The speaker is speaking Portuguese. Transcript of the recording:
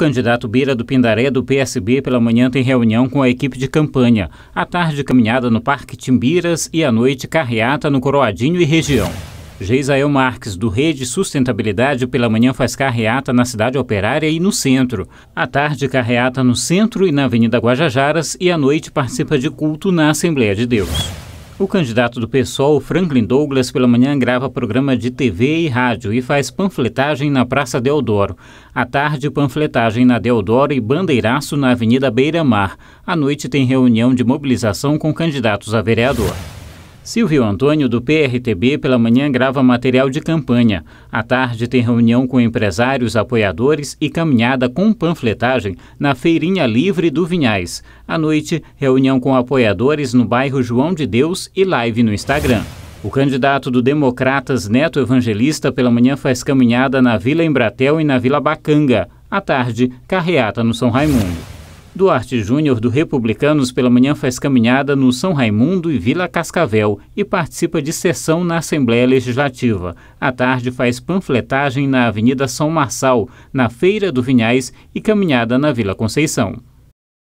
candidato Beira do Pindaré do PSB pela manhã tem reunião com a equipe de campanha. À tarde, caminhada no Parque Timbiras e à noite, carreata no Coroadinho e região. Geisael Marques, do Rede Sustentabilidade, pela manhã faz carreata na cidade operária e no centro. À tarde, carreata no centro e na Avenida Guajajaras e à noite participa de culto na Assembleia de Deus. O candidato do PSOL, Franklin Douglas, pela manhã grava programa de TV e rádio e faz panfletagem na Praça Deodoro. À tarde, panfletagem na Deodoro e bandeiraço na Avenida Beira Mar. À noite, tem reunião de mobilização com candidatos a vereador. Silvio Antônio, do PRTB, pela manhã grava material de campanha. À tarde tem reunião com empresários, apoiadores e caminhada com panfletagem na Feirinha Livre do Vinhais. À noite, reunião com apoiadores no bairro João de Deus e live no Instagram. O candidato do Democratas Neto Evangelista pela manhã faz caminhada na Vila Embratel e na Vila Bacanga. À tarde, carreata no São Raimundo. Duarte Júnior, do Republicanos, pela manhã faz caminhada no São Raimundo e Vila Cascavel e participa de sessão na Assembleia Legislativa. À tarde faz panfletagem na Avenida São Marçal, na Feira do Vinhais e caminhada na Vila Conceição.